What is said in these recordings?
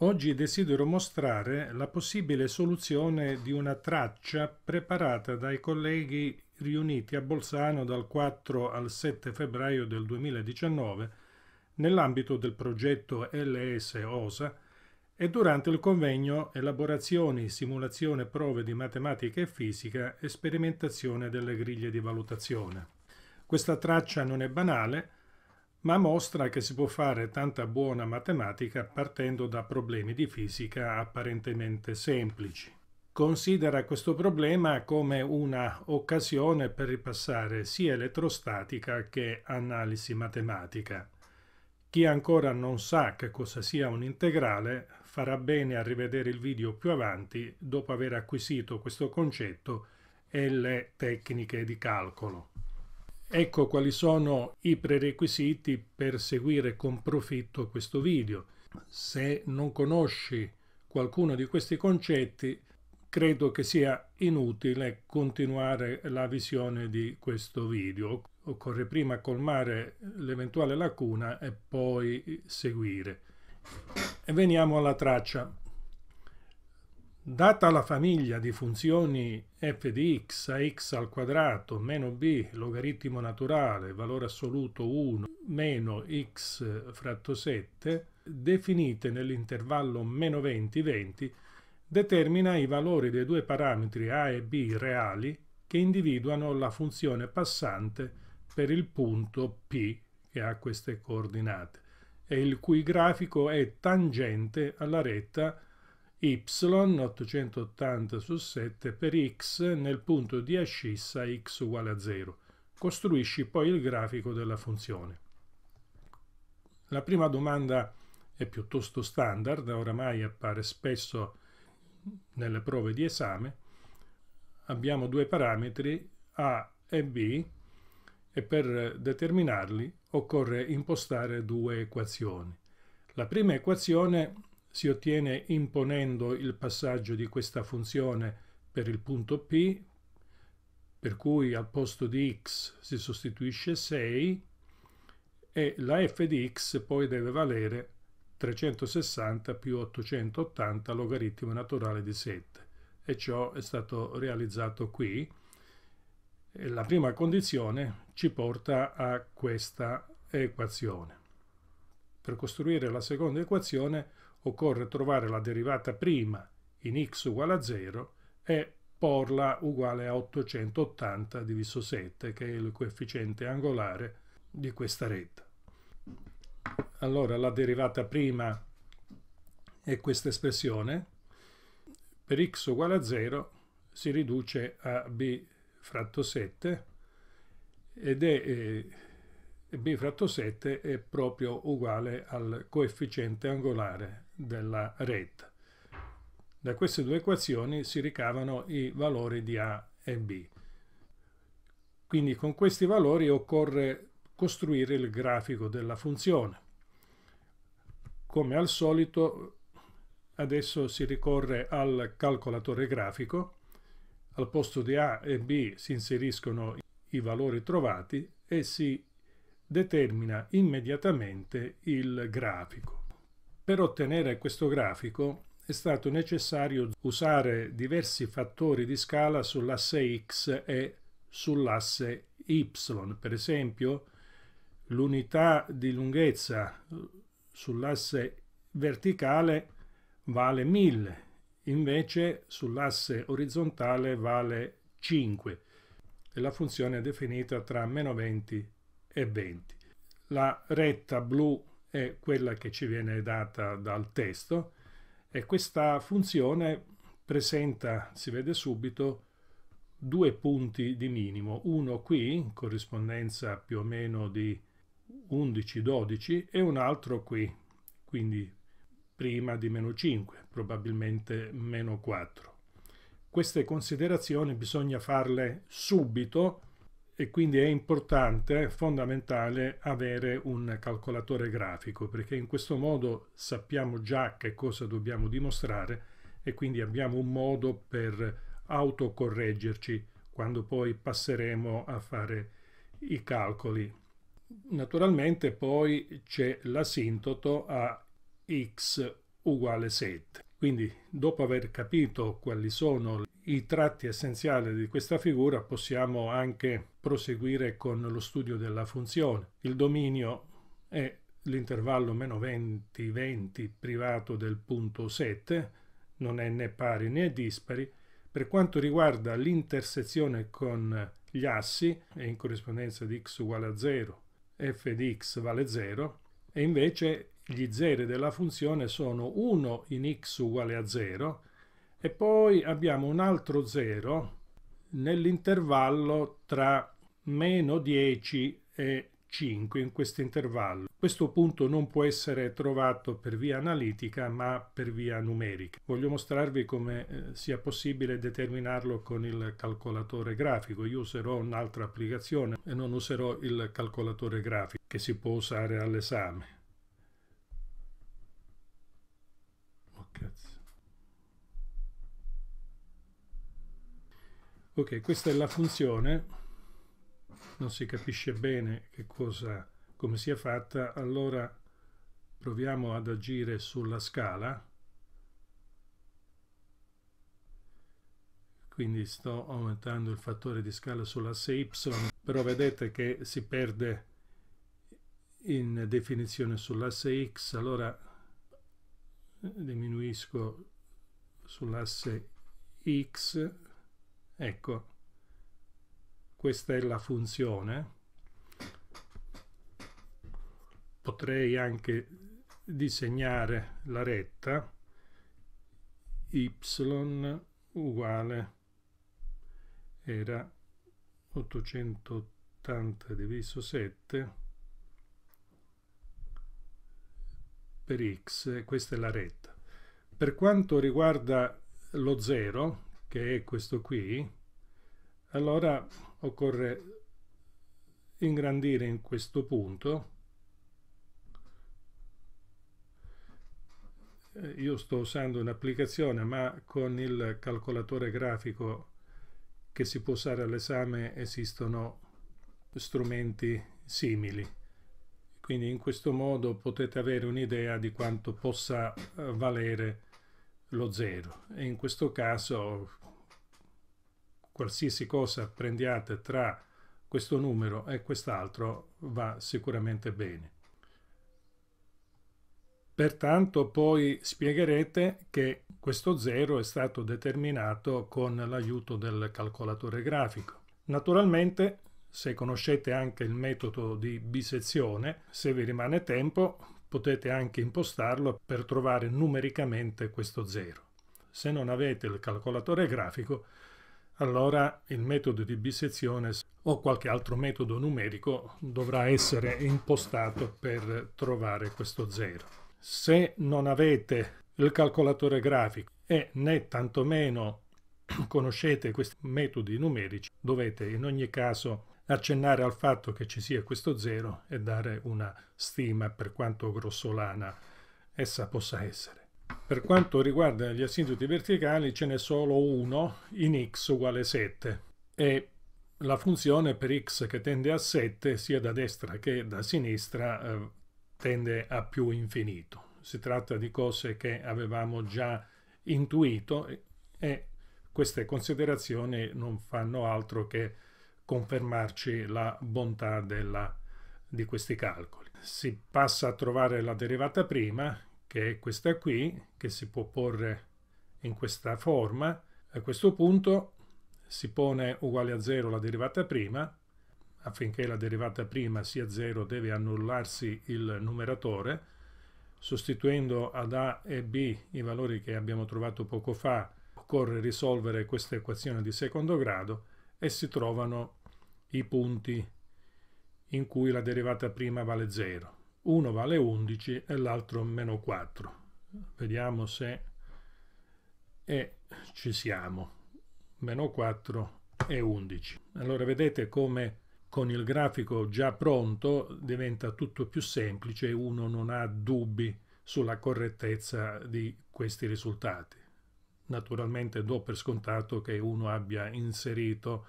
Oggi desidero mostrare la possibile soluzione di una traccia preparata dai colleghi riuniti a Bolzano dal 4 al 7 febbraio del 2019 nell'ambito del progetto LS OSA e durante il convegno Elaborazioni, simulazione prove di matematica e fisica e sperimentazione delle griglie di valutazione. Questa traccia non è banale, ma mostra che si può fare tanta buona matematica partendo da problemi di fisica apparentemente semplici. Considera questo problema come una occasione per ripassare sia elettrostatica che analisi matematica. Chi ancora non sa che cosa sia un integrale farà bene a rivedere il video più avanti dopo aver acquisito questo concetto e le tecniche di calcolo. Ecco quali sono i prerequisiti per seguire con profitto questo video. Se non conosci qualcuno di questi concetti, credo che sia inutile continuare la visione di questo video. Occorre prima colmare l'eventuale lacuna e poi seguire. E veniamo alla traccia. Data la famiglia di funzioni f di x a x al quadrato meno b logaritmo naturale valore assoluto 1 meno x fratto 7 definite nell'intervallo meno 20-20 determina i valori dei due parametri a e b reali che individuano la funzione passante per il punto P che ha queste coordinate e il cui grafico è tangente alla retta y 880 su 7 per x nel punto di ascissa x uguale a 0. Costruisci poi il grafico della funzione. La prima domanda è piuttosto standard, oramai appare spesso nelle prove di esame. Abbiamo due parametri a e b e per determinarli occorre impostare due equazioni. La prima equazione si ottiene imponendo il passaggio di questa funzione per il punto P, per cui al posto di x si sostituisce 6 e la f di x poi deve valere 360 più 880 logaritmo naturale di 7 e ciò è stato realizzato qui. E la prima condizione ci porta a questa equazione. Per costruire la seconda equazione occorre trovare la derivata prima in x uguale a 0 e porla uguale a 880 diviso 7, che è il coefficiente angolare di questa retta. Allora, la derivata prima è questa espressione. Per x uguale a 0 si riduce a b fratto 7 ed è eh, b fratto 7 è proprio uguale al coefficiente angolare della rete. Da queste due equazioni si ricavano i valori di A e B. Quindi con questi valori occorre costruire il grafico della funzione. Come al solito adesso si ricorre al calcolatore grafico. Al posto di A e B si inseriscono i valori trovati e si determina immediatamente il grafico. Per ottenere questo grafico è stato necessario usare diversi fattori di scala sull'asse x e sull'asse y. Per esempio, l'unità di lunghezza sull'asse verticale vale 1000, invece sull'asse orizzontale vale 5 e la funzione è definita tra meno 20 e 20. La retta blu è quella che ci viene data dal testo e questa funzione presenta, si vede subito, due punti di minimo, uno qui in corrispondenza più o meno di 11-12 e un altro qui, quindi prima di meno 5, probabilmente meno 4. Queste considerazioni bisogna farle subito e quindi è importante, fondamentale avere un calcolatore grafico perché in questo modo sappiamo già che cosa dobbiamo dimostrare e quindi abbiamo un modo per autocorreggerci quando poi passeremo a fare i calcoli. Naturalmente poi c'è l'asintoto a x uguale 7. Quindi dopo aver capito quali sono i tratti essenziali di questa figura possiamo anche proseguire con lo studio della funzione. Il dominio è l'intervallo meno 20, 20 privato del punto 7, non è né pari né dispari. Per quanto riguarda l'intersezione con gli assi, è in corrispondenza di x uguale a 0, f di x vale 0, e invece gli zeri della funzione sono 1 in x uguale a 0 e poi abbiamo un altro 0 nell'intervallo tra meno 10 e 5 in questo intervallo. Questo punto non può essere trovato per via analitica ma per via numerica. Voglio mostrarvi come eh, sia possibile determinarlo con il calcolatore grafico. Io userò un'altra applicazione e non userò il calcolatore grafico che si può usare all'esame. Oh, Ok, questa è la funzione, non si capisce bene che cosa, come sia fatta, allora proviamo ad agire sulla scala. Quindi sto aumentando il fattore di scala sull'asse y, però vedete che si perde in definizione sull'asse x, allora diminuisco sull'asse x Ecco, questa è la funzione. Potrei anche disegnare la retta y uguale era 880 diviso 7 per x, questa è la retta. Per quanto riguarda lo 0, che è questo qui, allora occorre ingrandire in questo punto. Eh, io sto usando un'applicazione, ma con il calcolatore grafico che si può usare all'esame esistono strumenti simili. Quindi in questo modo potete avere un'idea di quanto possa eh, valere lo zero e in questo caso qualsiasi cosa prendiate tra questo numero e quest'altro va sicuramente bene. Pertanto poi spiegherete che questo zero è stato determinato con l'aiuto del calcolatore grafico. Naturalmente, se conoscete anche il metodo di bisezione, se vi rimane tempo, potete anche impostarlo per trovare numericamente questo 0. Se non avete il calcolatore grafico, allora il metodo di bisezione o qualche altro metodo numerico dovrà essere impostato per trovare questo 0. Se non avete il calcolatore grafico e né tantomeno conoscete questi metodi numerici, dovete in ogni caso accennare al fatto che ci sia questo zero e dare una stima per quanto grossolana essa possa essere. Per quanto riguarda gli asintoti verticali ce n'è solo uno in x uguale 7 e la funzione per x che tende a 7 sia da destra che da sinistra eh, tende a più infinito. Si tratta di cose che avevamo già intuito e, e queste considerazioni non fanno altro che confermarci la bontà della, di questi calcoli. Si passa a trovare la derivata prima, che è questa qui, che si può porre in questa forma. A questo punto si pone uguale a 0 la derivata prima, affinché la derivata prima sia 0 deve annullarsi il numeratore, sostituendo ad A e B i valori che abbiamo trovato poco fa, occorre risolvere questa equazione di secondo grado e si trovano i punti in cui la derivata prima vale 0. Uno vale 11 e l'altro meno 4. Vediamo se e ci siamo. Meno 4 e 11. Allora vedete come con il grafico già pronto diventa tutto più semplice e uno non ha dubbi sulla correttezza di questi risultati. Naturalmente do per scontato che uno abbia inserito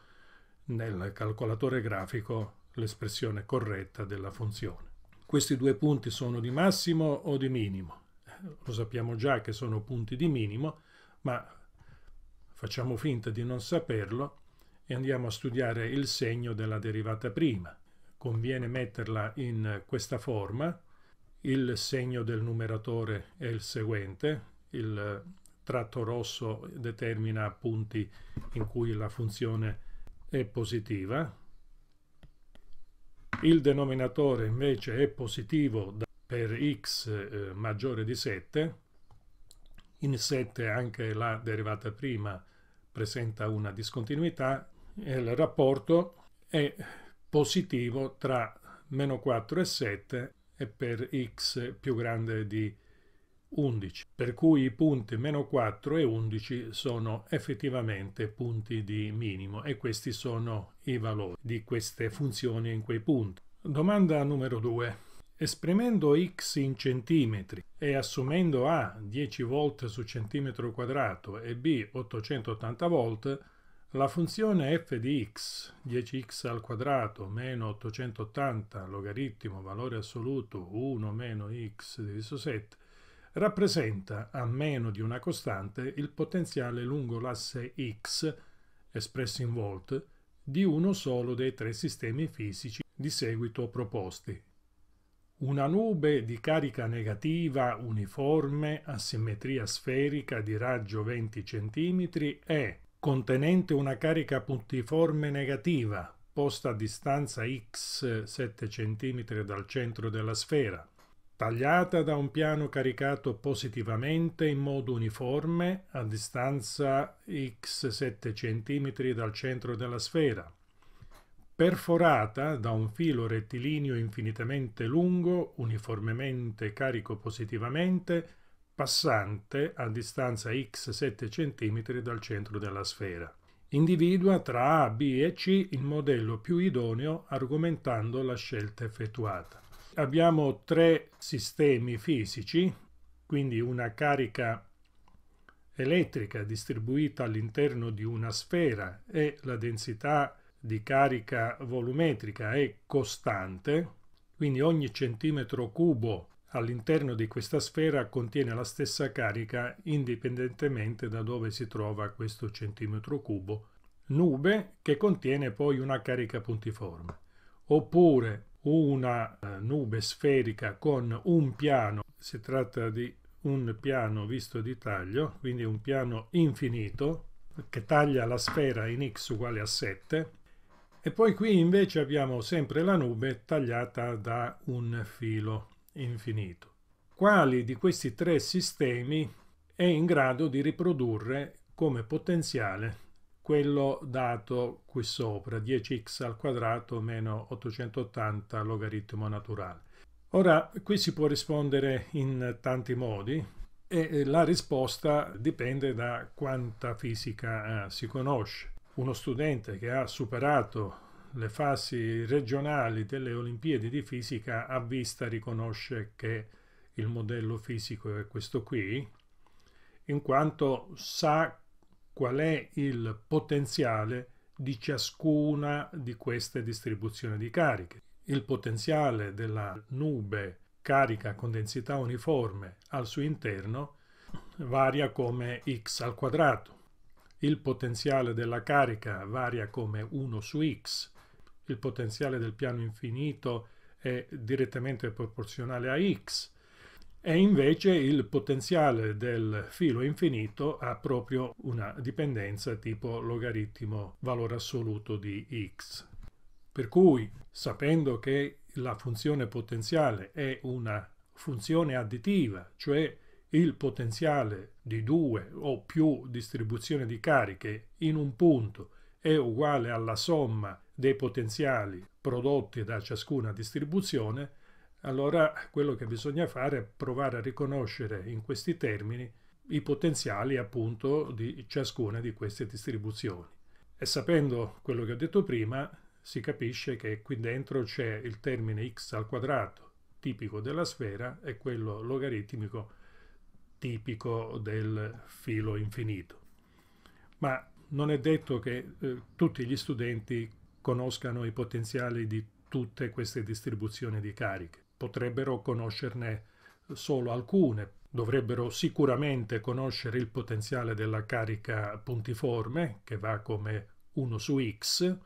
nel calcolatore grafico l'espressione corretta della funzione. Questi due punti sono di massimo o di minimo? Lo sappiamo già che sono punti di minimo, ma facciamo finta di non saperlo e andiamo a studiare il segno della derivata prima. Conviene metterla in questa forma. Il segno del numeratore è il seguente, il tratto rosso determina punti in cui la funzione è è positiva, il denominatore invece è positivo per x eh, maggiore di 7, in 7 anche la derivata prima presenta una discontinuità, il rapporto è positivo tra meno 4 e 7 e per x più grande di 7. 11, per cui i punti meno 4 e 11 sono effettivamente punti di minimo e questi sono i valori di queste funzioni in quei punti. Domanda numero 2. Esprimendo x in centimetri e assumendo a 10 volt su centimetro quadrato e b 880 volt, la funzione f di x, 10x al quadrato meno 880 logaritmo valore assoluto 1 meno x diviso 7, rappresenta, a meno di una costante, il potenziale lungo l'asse x, espresso in volt, di uno solo dei tre sistemi fisici di seguito proposti. Una nube di carica negativa uniforme a simmetria sferica di raggio 20 cm è contenente una carica puntiforme negativa posta a distanza x 7 cm dal centro della sfera tagliata da un piano caricato positivamente in modo uniforme a distanza x 7 cm dal centro della sfera, perforata da un filo rettilineo infinitamente lungo, uniformemente carico positivamente, passante a distanza x 7 cm dal centro della sfera. Individua tra A, B e C il modello più idoneo argomentando la scelta effettuata abbiamo tre sistemi fisici, quindi una carica elettrica distribuita all'interno di una sfera e la densità di carica volumetrica è costante, quindi ogni centimetro cubo all'interno di questa sfera contiene la stessa carica indipendentemente da dove si trova questo centimetro cubo, nube che contiene poi una carica puntiforme. Oppure una eh, nube sferica con un piano, si tratta di un piano visto di taglio, quindi un piano infinito che taglia la sfera in x uguale a 7 e poi qui invece abbiamo sempre la nube tagliata da un filo infinito. Quali di questi tre sistemi è in grado di riprodurre come potenziale quello dato qui sopra, 10x al quadrato meno 880 logaritmo naturale. Ora, qui si può rispondere in tanti modi e eh, la risposta dipende da quanta fisica eh, si conosce. Uno studente che ha superato le fasi regionali delle Olimpiadi di fisica a vista riconosce che il modello fisico è questo qui, in quanto sa qual è il potenziale di ciascuna di queste distribuzioni di cariche. Il potenziale della nube carica con densità uniforme al suo interno varia come x al quadrato. Il potenziale della carica varia come 1 su x. Il potenziale del piano infinito è direttamente proporzionale a x e invece il potenziale del filo infinito ha proprio una dipendenza tipo logaritmo valore assoluto di x. Per cui, sapendo che la funzione potenziale è una funzione additiva, cioè il potenziale di due o più distribuzioni di cariche in un punto è uguale alla somma dei potenziali prodotti da ciascuna distribuzione, allora quello che bisogna fare è provare a riconoscere in questi termini i potenziali appunto di ciascuna di queste distribuzioni. E sapendo quello che ho detto prima, si capisce che qui dentro c'è il termine x al quadrato tipico della sfera e quello logaritmico tipico del filo infinito. Ma non è detto che eh, tutti gli studenti conoscano i potenziali di tutte queste distribuzioni di cariche potrebbero conoscerne solo alcune. Dovrebbero sicuramente conoscere il potenziale della carica puntiforme, che va come 1 su x,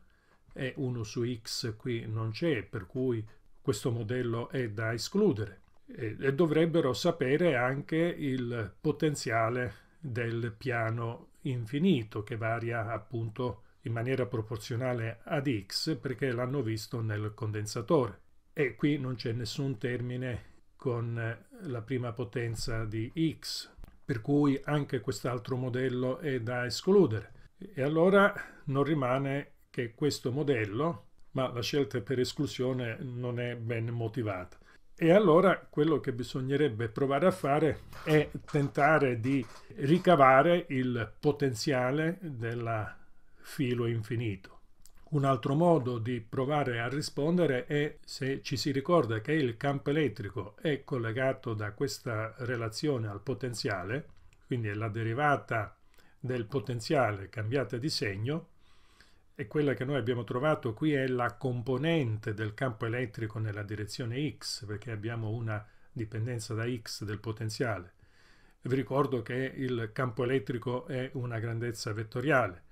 e 1 su x qui non c'è, per cui questo modello è da escludere. E, e dovrebbero sapere anche il potenziale del piano infinito, che varia appunto in maniera proporzionale ad x, perché l'hanno visto nel condensatore e qui non c'è nessun termine con eh, la prima potenza di x, per cui anche quest'altro modello è da escludere. E allora non rimane che questo modello, ma la scelta per esclusione non è ben motivata. E allora quello che bisognerebbe provare a fare è tentare di ricavare il potenziale della filo infinito. Un altro modo di provare a rispondere è se ci si ricorda che il campo elettrico è collegato da questa relazione al potenziale, quindi è la derivata del potenziale cambiata di segno, e quella che noi abbiamo trovato qui è la componente del campo elettrico nella direzione x, perché abbiamo una dipendenza da x del potenziale. Vi ricordo che il campo elettrico è una grandezza vettoriale,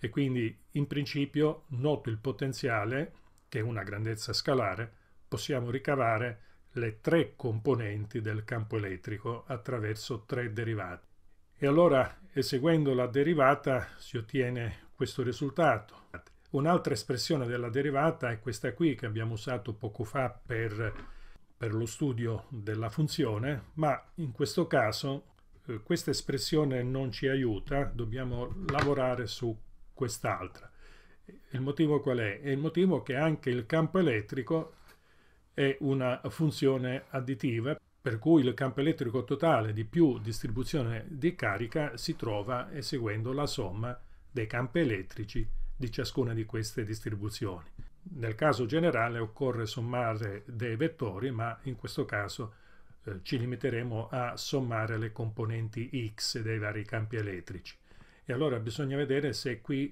e quindi in principio noto il potenziale, che è una grandezza scalare, possiamo ricavare le tre componenti del campo elettrico attraverso tre derivate. E allora eseguendo la derivata si ottiene questo risultato. Un'altra espressione della derivata è questa qui che abbiamo usato poco fa per, per lo studio della funzione, ma in questo caso eh, questa espressione non ci aiuta, dobbiamo lavorare su quest'altra. Il motivo qual è? È il motivo che anche il campo elettrico è una funzione additiva, per cui il campo elettrico totale di più distribuzione di carica si trova eseguendo la somma dei campi elettrici di ciascuna di queste distribuzioni. Nel caso generale occorre sommare dei vettori, ma in questo caso eh, ci limiteremo a sommare le componenti x dei vari campi elettrici. E allora bisogna vedere se qui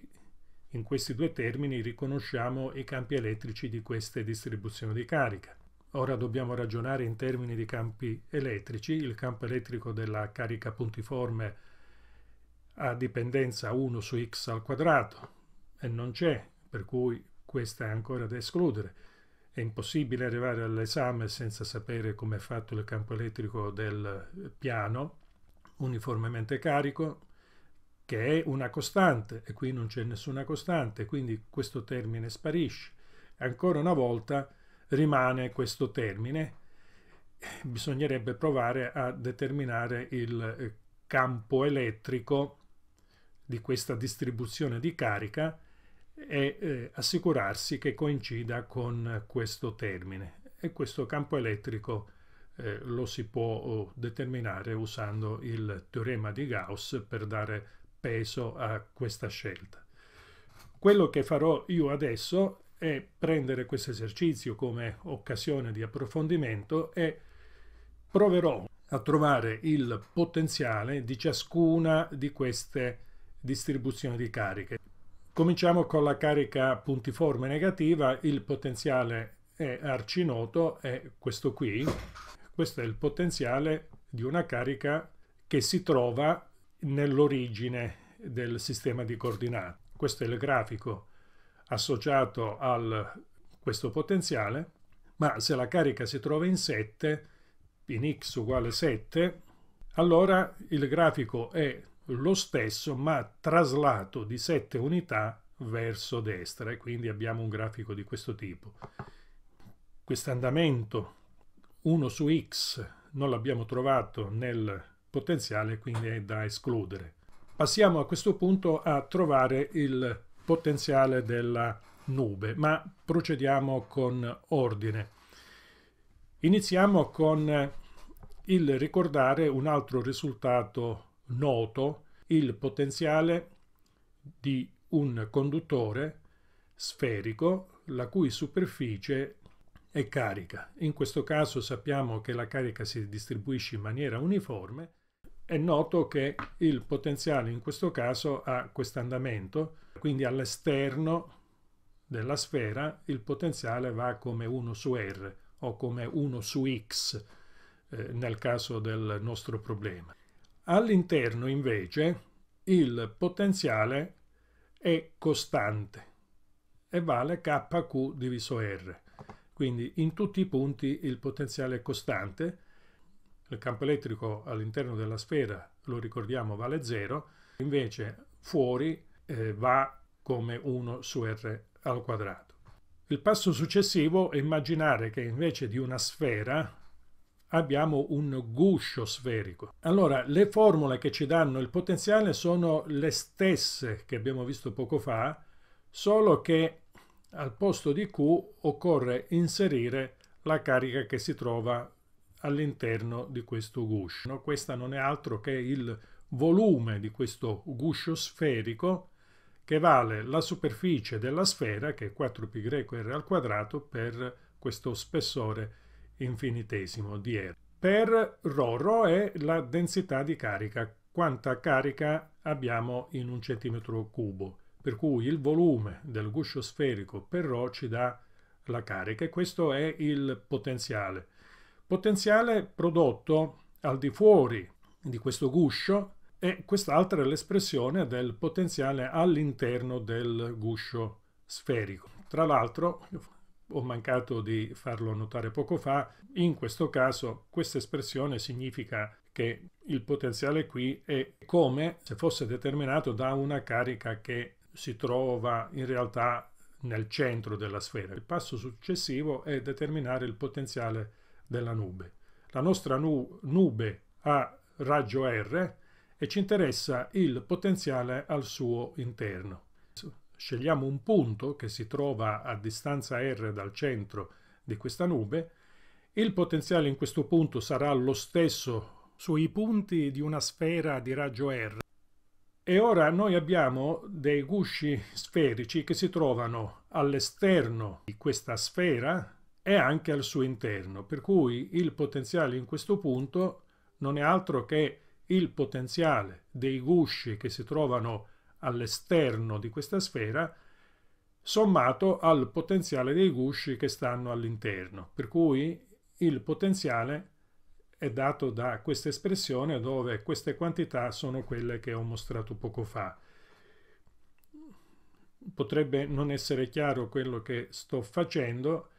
in questi due termini riconosciamo i campi elettrici di queste distribuzioni di carica. Ora dobbiamo ragionare in termini di campi elettrici. Il campo elettrico della carica puntiforme ha dipendenza 1 su x al quadrato e non c'è, per cui questa è ancora da escludere. È impossibile arrivare all'esame senza sapere come è fatto il campo elettrico del piano uniformemente carico, che è una costante e qui non c'è nessuna costante, quindi questo termine sparisce. Ancora una volta rimane questo termine. Bisognerebbe provare a determinare il eh, campo elettrico di questa distribuzione di carica e eh, assicurarsi che coincida con questo termine. E questo campo elettrico eh, lo si può oh, determinare usando il teorema di Gauss per dare peso a questa scelta. Quello che farò io adesso è prendere questo esercizio come occasione di approfondimento e proverò a trovare il potenziale di ciascuna di queste distribuzioni di cariche. Cominciamo con la carica puntiforme negativa, il potenziale è arcinoto, è questo qui, questo è il potenziale di una carica che si trova nell'origine del sistema di coordinate. Questo è il grafico associato a questo potenziale, ma se la carica si trova in 7, in x uguale 7, allora il grafico è lo stesso ma traslato di 7 unità verso destra e quindi abbiamo un grafico di questo tipo. Questo andamento 1 su x non l'abbiamo trovato nel potenziale quindi è da escludere. Passiamo a questo punto a trovare il potenziale della nube, ma procediamo con ordine. Iniziamo con il ricordare un altro risultato noto, il potenziale di un conduttore sferico la cui superficie è carica. In questo caso sappiamo che la carica si distribuisce in maniera uniforme è noto che il potenziale in questo caso ha questo andamento, quindi all'esterno della sfera il potenziale va come 1 su R o come 1 su X eh, nel caso del nostro problema. All'interno invece il potenziale è costante e vale KQ diviso R. Quindi in tutti i punti il potenziale è costante, il campo elettrico all'interno della sfera, lo ricordiamo, vale 0, invece fuori eh, va come 1 su r al quadrato. Il passo successivo è immaginare che invece di una sfera abbiamo un guscio sferico. Allora, le formule che ci danno il potenziale sono le stesse che abbiamo visto poco fa, solo che al posto di Q occorre inserire la carica che si trova all'interno di questo guscio. No? Questa non è altro che il volume di questo guscio sferico che vale la superficie della sfera, che è 4 r al quadrato, per questo spessore infinitesimo di r. Per ρ, ρ è la densità di carica, quanta carica abbiamo in un centimetro cubo, per cui il volume del guscio sferico per ρ ci dà la carica e questo è il potenziale. Potenziale prodotto al di fuori di questo guscio e quest'altra è l'espressione del potenziale all'interno del guscio sferico. Tra l'altro, ho mancato di farlo notare poco fa, in questo caso questa espressione significa che il potenziale qui è come se fosse determinato da una carica che si trova in realtà nel centro della sfera. Il passo successivo è determinare il potenziale della nube. La nostra nu nube ha raggio R e ci interessa il potenziale al suo interno. Scegliamo un punto che si trova a distanza R dal centro di questa nube. Il potenziale in questo punto sarà lo stesso sui punti di una sfera di raggio R. E ora noi abbiamo dei gusci sferici che si trovano all'esterno di questa sfera è anche al suo interno, per cui il potenziale in questo punto non è altro che il potenziale dei gusci che si trovano all'esterno di questa sfera sommato al potenziale dei gusci che stanno all'interno, per cui il potenziale è dato da questa espressione dove queste quantità sono quelle che ho mostrato poco fa. Potrebbe non essere chiaro quello che sto facendo,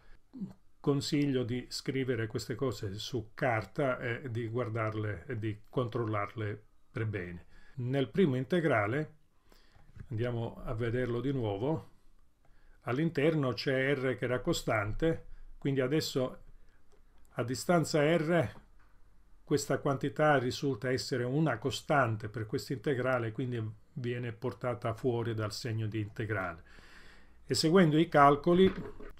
consiglio di scrivere queste cose su carta e di guardarle e di controllarle per bene. Nel primo integrale, andiamo a vederlo di nuovo, all'interno c'è R che era costante, quindi adesso a distanza R questa quantità risulta essere una costante per questo integrale, quindi viene portata fuori dal segno di integrale e seguendo i calcoli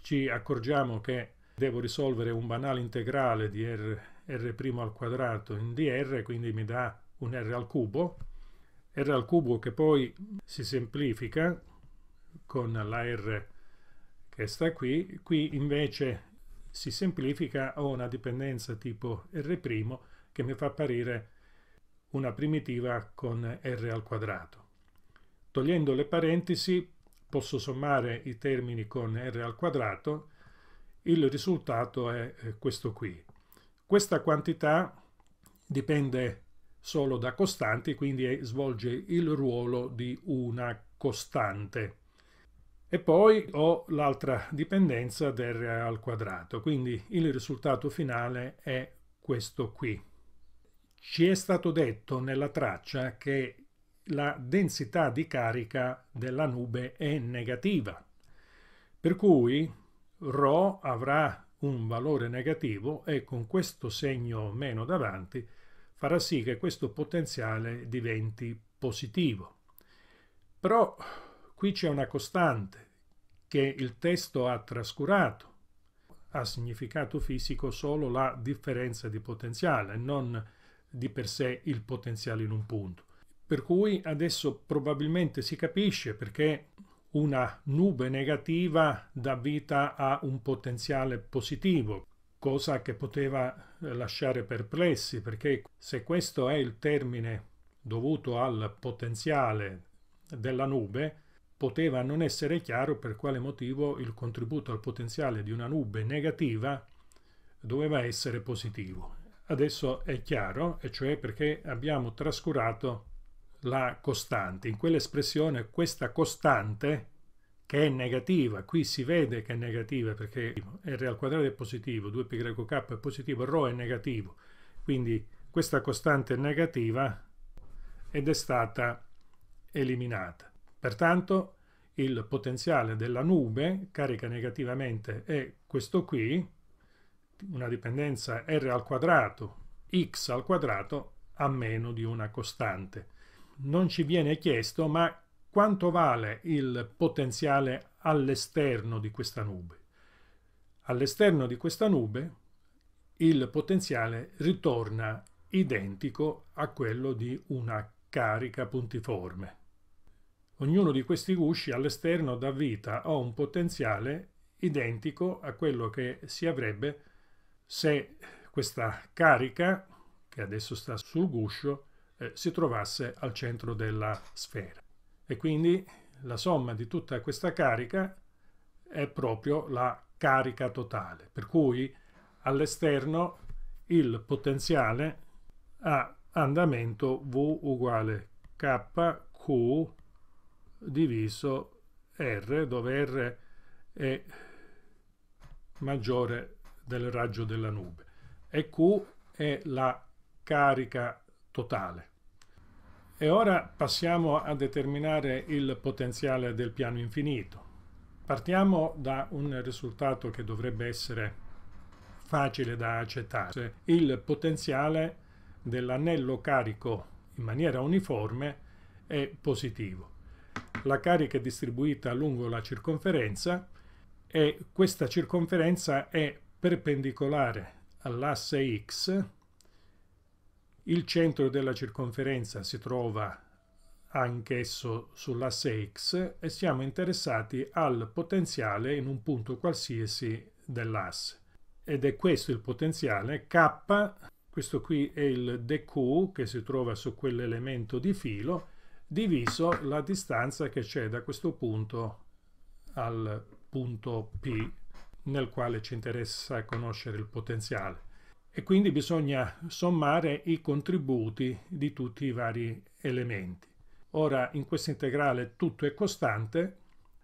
ci accorgiamo che devo risolvere un banale integrale di r, r' al quadrato in dr, quindi mi dà un r al cubo, r al cubo che poi si semplifica con la r che sta qui, qui invece si semplifica ho una dipendenza tipo r' che mi fa apparire una primitiva con r al quadrato. Togliendo le parentesi posso sommare i termini con r al quadrato, il risultato è eh, questo qui. Questa quantità dipende solo da costanti, quindi svolge il ruolo di una costante. E poi ho l'altra dipendenza del r al quadrato, quindi il risultato finale è questo qui. Ci è stato detto nella traccia che la densità di carica della nube è negativa. Per cui ρ avrà un valore negativo e con questo segno meno davanti farà sì che questo potenziale diventi positivo. Però qui c'è una costante che il testo ha trascurato. Ha significato fisico solo la differenza di potenziale, non di per sé il potenziale in un punto. Per cui adesso probabilmente si capisce perché una nube negativa dà vita a un potenziale positivo, cosa che poteva eh, lasciare perplessi, perché se questo è il termine dovuto al potenziale della nube, poteva non essere chiaro per quale motivo il contributo al potenziale di una nube negativa doveva essere positivo. Adesso è chiaro, e cioè perché abbiamo trascurato la costante. In quell'espressione questa costante, che è negativa, qui si vede che è negativa perché R al quadrato è positivo, 2 π k è positivo, ρ è negativo, quindi questa costante è negativa ed è stata eliminata. Pertanto il potenziale della nube carica negativamente è questo qui, una dipendenza r al quadrato x al quadrato a meno di una costante non ci viene chiesto ma quanto vale il potenziale all'esterno di questa nube. All'esterno di questa nube il potenziale ritorna identico a quello di una carica puntiforme. Ognuno di questi gusci all'esterno dà vita a un potenziale identico a quello che si avrebbe se questa carica, che adesso sta sul guscio, eh, si trovasse al centro della sfera. E quindi la somma di tutta questa carica è proprio la carica totale, per cui all'esterno il potenziale ha andamento V uguale KQ diviso R, dove R è maggiore del raggio della nube e Q è la carica totale. E ora passiamo a determinare il potenziale del piano infinito. Partiamo da un risultato che dovrebbe essere facile da accettare. Il potenziale dell'anello carico in maniera uniforme è positivo. La carica è distribuita lungo la circonferenza e questa circonferenza è perpendicolare all'asse x il centro della circonferenza si trova anch'esso sull'asse X e siamo interessati al potenziale in un punto qualsiasi dell'asse. Ed è questo il potenziale K, questo qui è il dQ che si trova su quell'elemento di filo, diviso la distanza che c'è da questo punto al punto P nel quale ci interessa conoscere il potenziale e quindi bisogna sommare i contributi di tutti i vari elementi. Ora in questa integrale tutto è costante,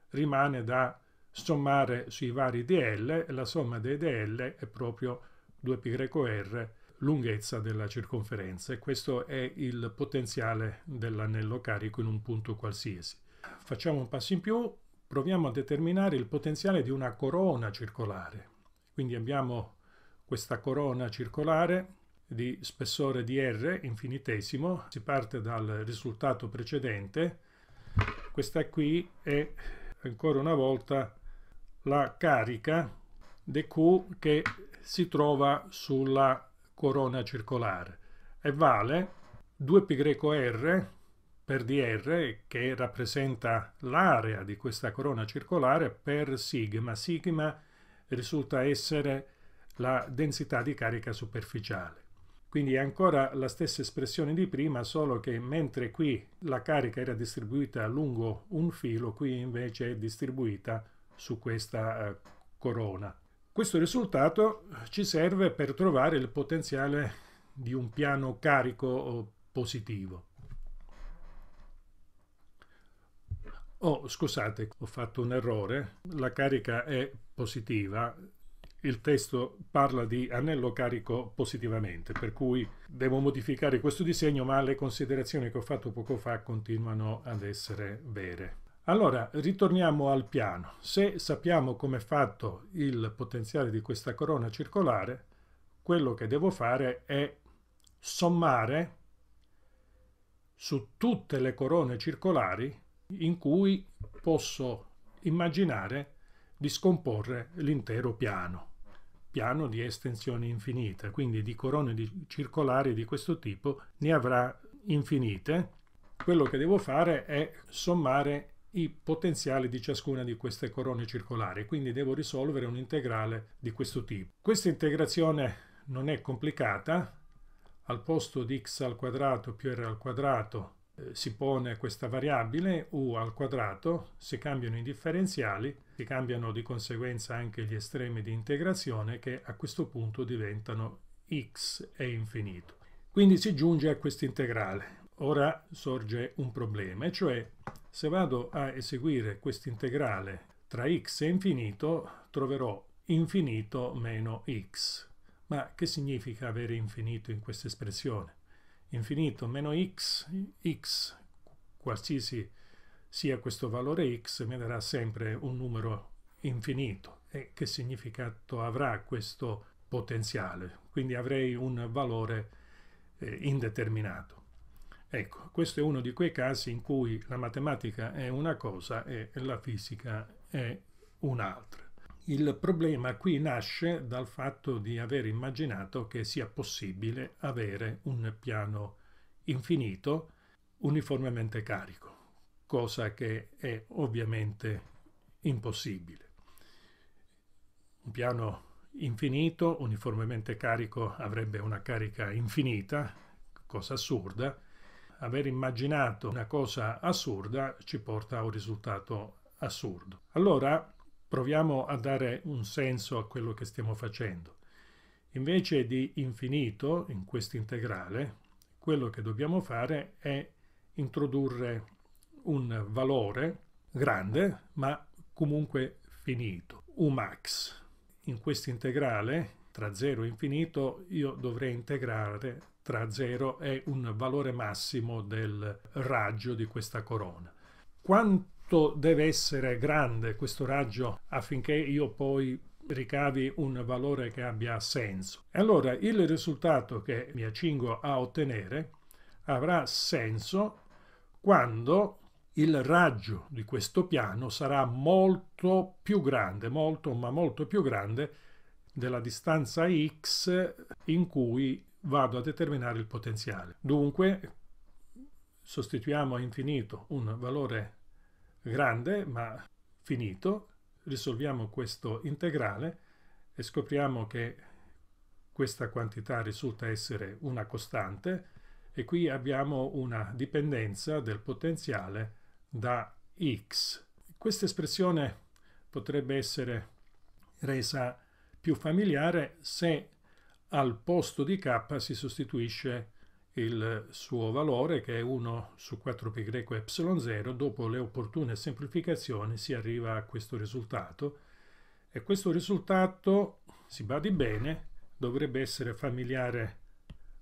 rimane da sommare sui vari dl, la somma dei dl è proprio 2πr lunghezza della circonferenza e questo è il potenziale dell'anello carico in un punto qualsiasi. Facciamo un passo in più, proviamo a determinare il potenziale di una corona circolare. Quindi abbiamo questa corona circolare di spessore di R infinitesimo, si parte dal risultato precedente, questa qui è ancora una volta la carica Q che si trova sulla corona circolare e vale 2πr per dr che rappresenta l'area di questa corona circolare per sigma. Sigma risulta essere la densità di carica superficiale. Quindi è ancora la stessa espressione di prima, solo che mentre qui la carica era distribuita lungo un filo, qui invece è distribuita su questa eh, corona. Questo risultato eh, ci serve per trovare il potenziale di un piano carico eh, positivo. Oh, scusate, ho fatto un errore. La carica è positiva, il testo parla di anello carico positivamente, per cui devo modificare questo disegno, ma le considerazioni che ho fatto poco fa continuano ad essere vere. Allora, ritorniamo al piano. Se sappiamo come è fatto il potenziale di questa corona circolare, quello che devo fare è sommare su tutte le corone circolari in cui posso immaginare di scomporre l'intero piano piano di estensione infinita, quindi di corone di circolari di questo tipo ne avrà infinite. Quello che devo fare è sommare i potenziali di ciascuna di queste corone circolari, quindi devo risolvere un integrale di questo tipo. Questa integrazione non è complicata, al posto di x al quadrato più r al quadrato eh, si pone questa variabile u al quadrato, si cambiano i differenziali, si cambiano di conseguenza anche gli estremi di integrazione che a questo punto diventano x e infinito. Quindi si giunge a questa integrale. Ora sorge un problema, e cioè se vado a eseguire questa integrale tra x e infinito troverò infinito meno x. Ma che significa avere infinito in questa espressione? infinito meno x, x qualsiasi sia questo valore x, mi darà sempre un numero infinito. E che significato avrà questo potenziale? Quindi avrei un valore eh, indeterminato. Ecco, questo è uno di quei casi in cui la matematica è una cosa e la fisica è un'altra. Il problema qui nasce dal fatto di aver immaginato che sia possibile avere un piano infinito uniformemente carico, cosa che è ovviamente impossibile. Un piano infinito uniformemente carico avrebbe una carica infinita, cosa assurda. Aver immaginato una cosa assurda ci porta a un risultato assurdo. Allora proviamo a dare un senso a quello che stiamo facendo. Invece di infinito, in questo integrale, quello che dobbiamo fare è introdurre un valore grande, ma comunque finito, u max. In questo integrale, tra 0 e infinito, io dovrei integrare tra 0 e un valore massimo del raggio di questa corona. Quanto quanto deve essere grande questo raggio affinché io poi ricavi un valore che abbia senso. E Allora il risultato che mi accingo a ottenere avrà senso quando il raggio di questo piano sarà molto più grande, molto ma molto più grande della distanza x in cui vado a determinare il potenziale. Dunque sostituiamo a infinito un valore grande ma finito, risolviamo questo integrale e scopriamo che questa quantità risulta essere una costante e qui abbiamo una dipendenza del potenziale da x. Questa espressione potrebbe essere resa più familiare se al posto di k si sostituisce il suo valore che è 1 su 4 π greco epsilon 0, dopo le opportune semplificazioni si arriva a questo risultato e questo risultato, si badi bene, dovrebbe essere familiare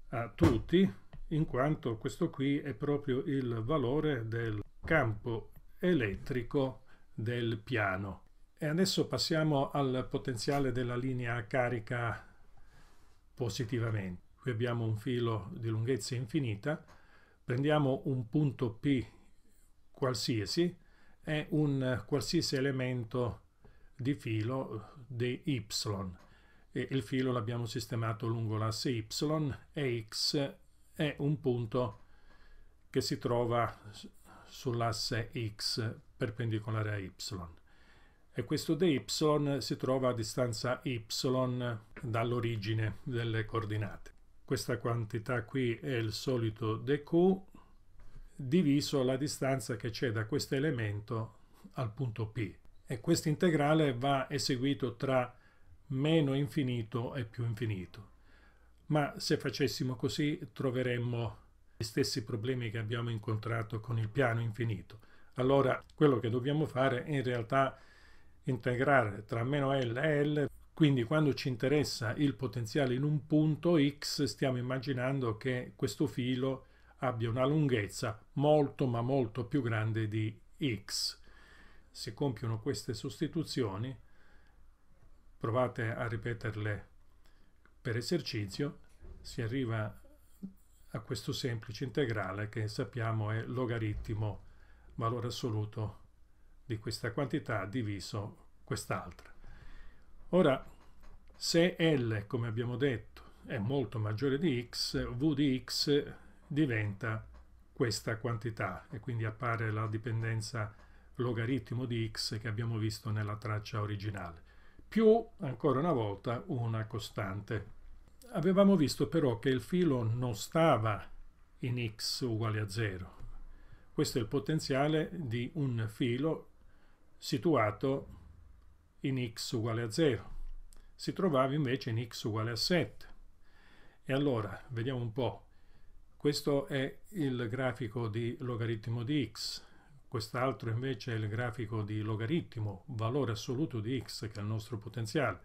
a tutti in quanto questo qui è proprio il valore del campo elettrico del piano. E adesso passiamo al potenziale della linea carica positivamente qui abbiamo un filo di lunghezza infinita, prendiamo un punto P qualsiasi è un qualsiasi elemento di filo di y. E il filo l'abbiamo sistemato lungo l'asse y e x è un punto che si trova sull'asse x perpendicolare a y e questo dy si trova a distanza y dall'origine delle coordinate. Questa quantità qui è il solito dq diviso la distanza che c'è da questo elemento al punto P. E questo integrale va eseguito tra meno infinito e più infinito. Ma se facessimo così troveremmo gli stessi problemi che abbiamo incontrato con il piano infinito. Allora quello che dobbiamo fare è in realtà integrare tra meno L e L quindi quando ci interessa il potenziale in un punto x stiamo immaginando che questo filo abbia una lunghezza molto ma molto più grande di x. Si compiono queste sostituzioni, provate a ripeterle per esercizio, si arriva a questo semplice integrale che sappiamo è logaritmo valore assoluto di questa quantità diviso quest'altra. Ora, se L, come abbiamo detto, è molto maggiore di X, V di X diventa questa quantità e quindi appare la dipendenza logaritmo di X che abbiamo visto nella traccia originale, più, ancora una volta, una costante. Avevamo visto però che il filo non stava in X uguale a 0. Questo è il potenziale di un filo situato in x uguale a 0. Si trovava invece in x uguale a 7. E allora, vediamo un po'. Questo è il grafico di logaritmo di x. Quest'altro invece è il grafico di logaritmo, valore assoluto di x, che è il nostro potenziale.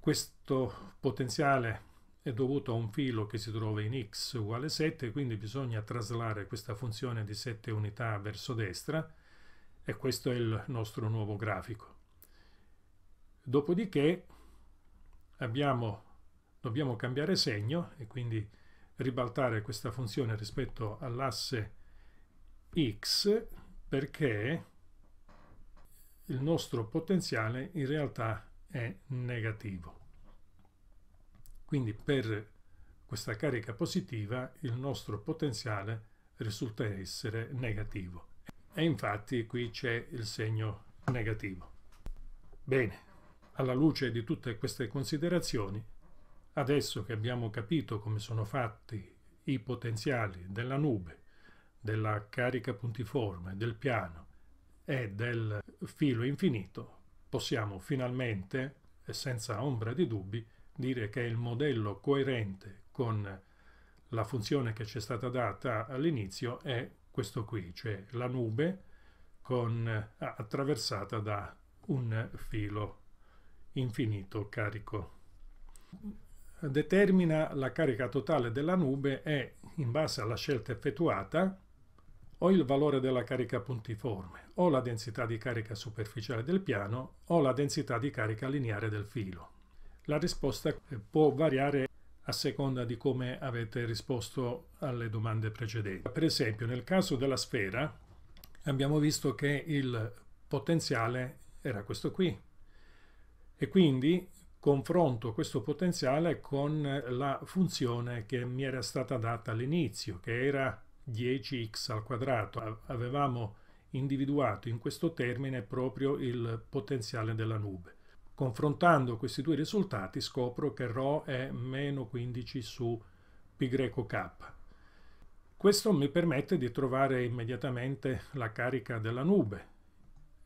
Questo potenziale è dovuto a un filo che si trova in x uguale 7, quindi bisogna traslare questa funzione di 7 unità verso destra, e questo è il nostro nuovo grafico. Dopodiché abbiamo, dobbiamo cambiare segno e quindi ribaltare questa funzione rispetto all'asse x perché il nostro potenziale in realtà è negativo. Quindi per questa carica positiva il nostro potenziale risulta essere negativo e infatti qui c'è il segno negativo. Bene, alla luce di tutte queste considerazioni, adesso che abbiamo capito come sono fatti i potenziali della nube, della carica puntiforme, del piano e del filo infinito, possiamo finalmente, senza ombra di dubbi, dire che il modello coerente con la funzione che ci è stata data all'inizio è questo qui, cioè la nube con, eh, attraversata da un filo infinito carico. Determina la carica totale della nube e, in base alla scelta effettuata, o il valore della carica puntiforme, o la densità di carica superficiale del piano, o la densità di carica lineare del filo. La risposta eh, può variare a seconda di come avete risposto alle domande precedenti. Per esempio, nel caso della sfera abbiamo visto che il potenziale era questo qui e quindi confronto questo potenziale con la funzione che mi era stata data all'inizio, che era 10x al quadrato. Avevamo individuato in questo termine proprio il potenziale della nube. Confrontando questi due risultati scopro che ρ è meno 15 su π k. Questo mi permette di trovare immediatamente la carica della nube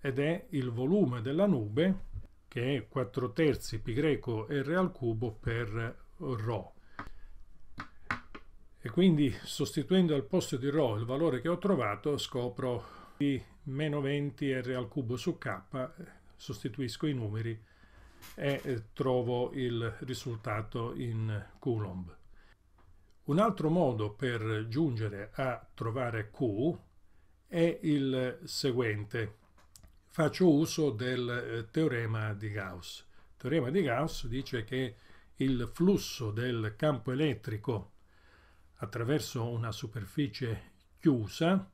ed è il volume della nube che è 4 terzi π r al cubo per ρ. E quindi sostituendo al posto di ρ il valore che ho trovato scopro di meno 20 r al cubo su k, sostituisco i numeri e eh, trovo il risultato in Coulomb. Un altro modo per giungere a trovare Q è il seguente. Faccio uso del eh, teorema di Gauss. Il teorema di Gauss dice che il flusso del campo elettrico attraverso una superficie chiusa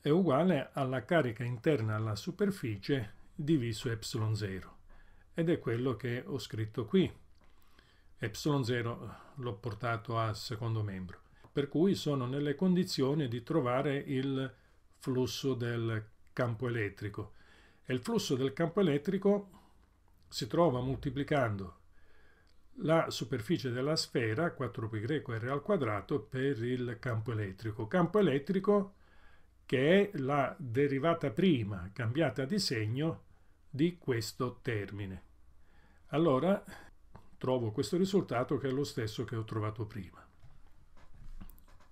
è uguale alla carica interna alla superficie diviso ε0 ed è quello che ho scritto qui. Epsilon 0 l'ho portato a secondo membro. Per cui sono nelle condizioni di trovare il flusso del campo elettrico. E il flusso del campo elettrico si trova moltiplicando la superficie della sfera 4πr al quadrato per il campo elettrico. Campo elettrico che è la derivata prima cambiata di segno di questo termine. Allora trovo questo risultato che è lo stesso che ho trovato prima.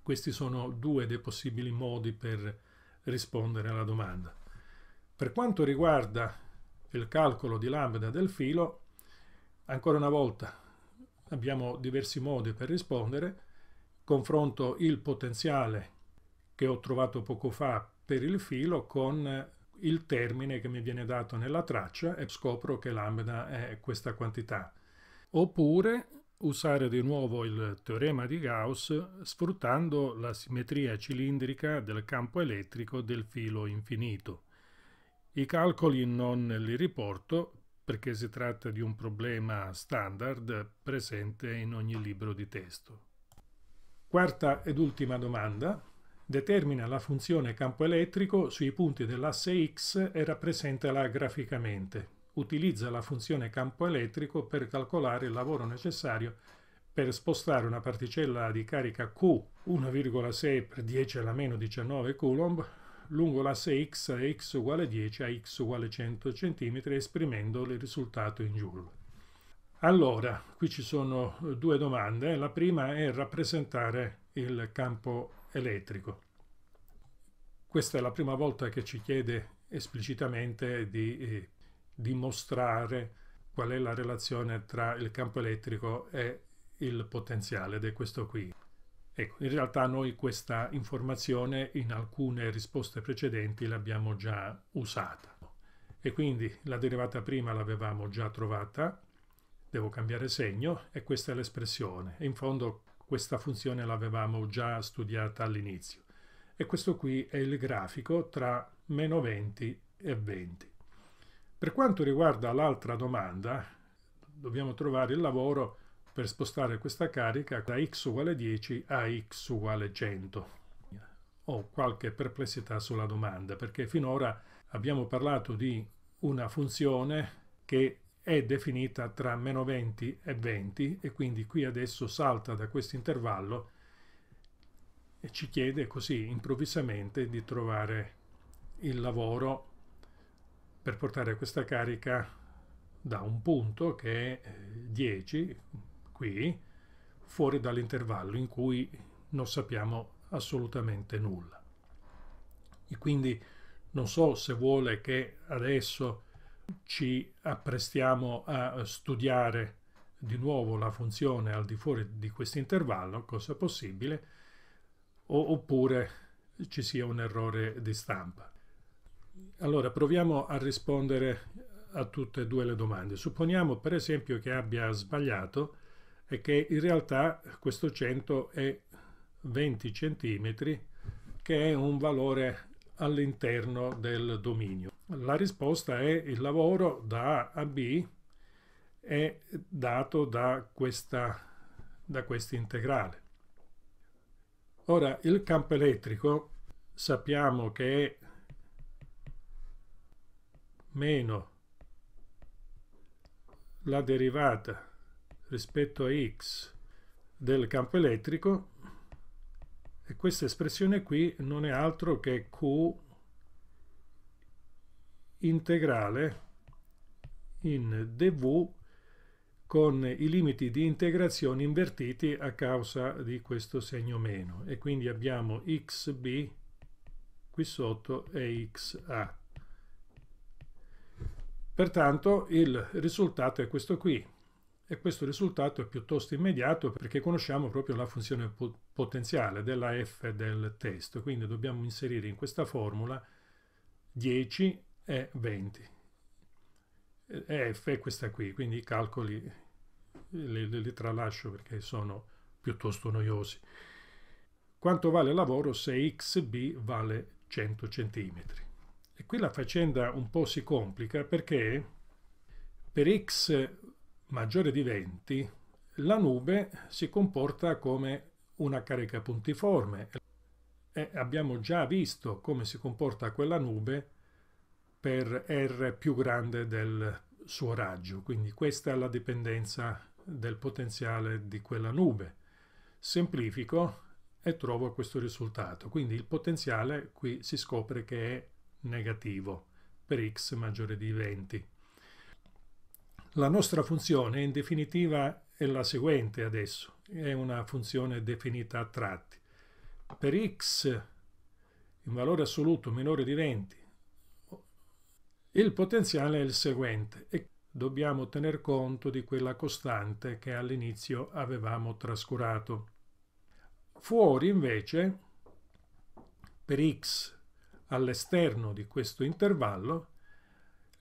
Questi sono due dei possibili modi per rispondere alla domanda. Per quanto riguarda il calcolo di lambda del filo, ancora una volta abbiamo diversi modi per rispondere. Confronto il potenziale che ho trovato poco fa per il filo con il termine che mi viene dato nella traccia e scopro che lambda è questa quantità. Oppure usare di nuovo il teorema di Gauss sfruttando la simmetria cilindrica del campo elettrico del filo infinito. I calcoli non li riporto perché si tratta di un problema standard presente in ogni libro di testo. Quarta ed ultima domanda. Determina la funzione campo elettrico sui punti dell'asse X e rappresentala graficamente. Utilizza la funzione campo elettrico per calcolare il lavoro necessario per spostare una particella di carica Q 1,6 per 10 alla meno 19 coulomb lungo l'asse X da X uguale 10 a X uguale 100 cm esprimendo il risultato in joule. Allora, qui ci sono due domande. La prima è rappresentare il campo elettrico. Questa è la prima volta che ci chiede esplicitamente di eh, dimostrare qual è la relazione tra il campo elettrico e il potenziale ed è questo qui. Ecco, in realtà noi questa informazione in alcune risposte precedenti l'abbiamo già usata e quindi la derivata prima l'avevamo già trovata, devo cambiare segno e questa è l'espressione. In fondo questa funzione l'avevamo già studiata all'inizio. E questo qui è il grafico tra meno 20 e 20. Per quanto riguarda l'altra domanda, dobbiamo trovare il lavoro per spostare questa carica da x uguale 10 a x uguale 100. Ho qualche perplessità sulla domanda perché finora abbiamo parlato di una funzione che è definita tra meno 20 e 20 e quindi qui adesso salta da questo intervallo e ci chiede così improvvisamente di trovare il lavoro per portare questa carica da un punto che è 10 eh, qui fuori dall'intervallo in cui non sappiamo assolutamente nulla e quindi non so se vuole che adesso ci apprestiamo a studiare di nuovo la funzione al di fuori di questo intervallo, cosa possibile, oppure ci sia un errore di stampa. Allora, proviamo a rispondere a tutte e due le domande. Supponiamo per esempio che abbia sbagliato e che in realtà questo 100 è 20 cm, che è un valore all'interno del dominio. La risposta è il lavoro da A a B è dato da, questa, da questa integrale. Ora, il campo elettrico sappiamo che è meno la derivata rispetto a x del campo elettrico e questa espressione qui non è altro che q integrale in dv con i limiti di integrazione invertiti a causa di questo segno meno e quindi abbiamo xb qui sotto e xa. Pertanto il risultato è questo qui e questo risultato è piuttosto immediato perché conosciamo proprio la funzione potenziale della f del testo, quindi dobbiamo inserire in questa formula 10 è 20. E F è questa qui, quindi i calcoli li, li, li tralascio perché sono piuttosto noiosi. Quanto vale il lavoro se XB vale 100 cm? E qui la faccenda un po' si complica perché per X maggiore di 20 la nube si comporta come una carica puntiforme. E abbiamo già visto come si comporta quella nube per R più grande del suo raggio. Quindi questa è la dipendenza del potenziale di quella nube. Semplifico e trovo questo risultato. Quindi il potenziale qui si scopre che è negativo per x maggiore di 20. La nostra funzione in definitiva è la seguente adesso, è una funzione definita a tratti. Per x in valore assoluto minore di 20 il potenziale è il seguente e dobbiamo tener conto di quella costante che all'inizio avevamo trascurato. Fuori invece, per x all'esterno di questo intervallo,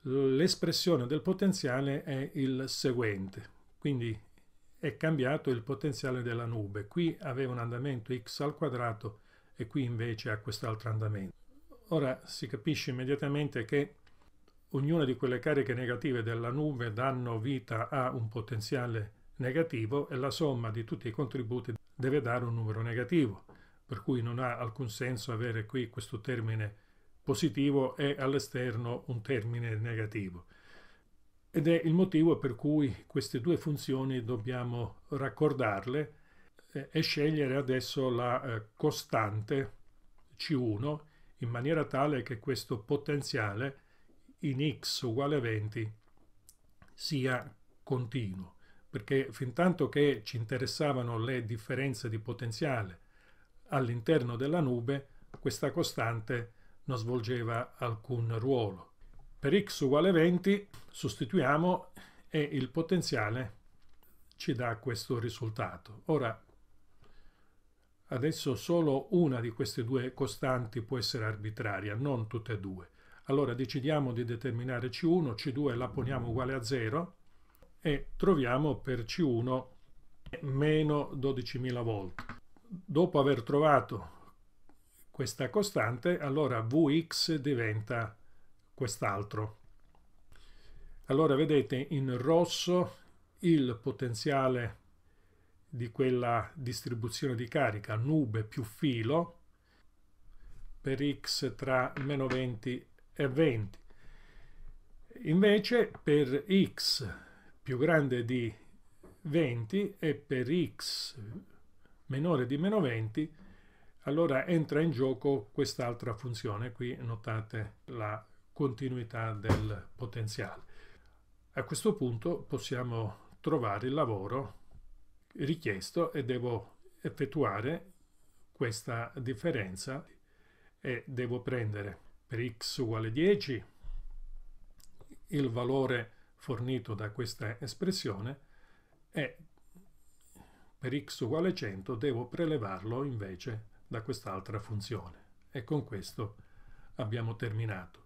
l'espressione del potenziale è il seguente. Quindi è cambiato il potenziale della nube. Qui aveva un andamento x al quadrato e qui invece ha quest'altro andamento. Ora si capisce immediatamente che ognuna di quelle cariche negative della nube danno vita a un potenziale negativo e la somma di tutti i contributi deve dare un numero negativo, per cui non ha alcun senso avere qui questo termine positivo e all'esterno un termine negativo. Ed è il motivo per cui queste due funzioni dobbiamo raccordarle e scegliere adesso la eh, costante C1 in maniera tale che questo potenziale in x uguale 20 sia continuo, perché fin tanto che ci interessavano le differenze di potenziale all'interno della nube, questa costante non svolgeva alcun ruolo. Per x uguale 20 sostituiamo e il potenziale ci dà questo risultato. Ora, adesso solo una di queste due costanti può essere arbitraria, non tutte e due. Allora decidiamo di determinare C1, C2 la poniamo uguale a 0 e troviamo per C1 meno 12.000 volt. Dopo aver trovato questa costante, allora Vx diventa quest'altro. Allora vedete in rosso il potenziale di quella distribuzione di carica, nube più filo, per x tra meno 20 e è 20. Invece per x più grande di 20 e per x minore di meno 20, allora entra in gioco quest'altra funzione. Qui notate la continuità del potenziale. A questo punto possiamo trovare il lavoro richiesto e devo effettuare questa differenza e devo prendere per x uguale 10 il valore fornito da questa espressione è per x uguale 100 devo prelevarlo invece da quest'altra funzione. E con questo abbiamo terminato.